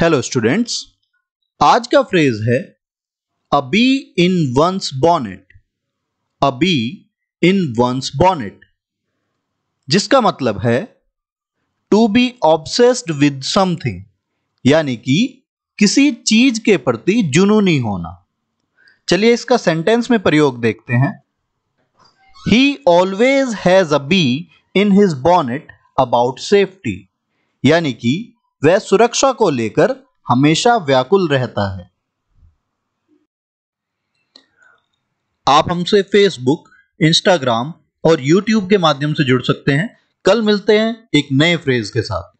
hello students आज का phrase है a bee in one's bonnet a bee in one's bonnet जिसका मतलब है to be obsessed with something यानी कि किसी चीज के प्रति जुनूनी होना चलिए इसका सेंटेंस में प्रयोग देखते हैं he always has a bee in his bonnet about safety यानी कि वह सुरक्षा को लेकर हमेशा व्याकुल रहता है आप हमसे फेसबुक इंस्टाग्राम और यूट्यूब के माध्यम से जुड़ सकते हैं कल मिलते हैं एक नए फ्रेज के साथ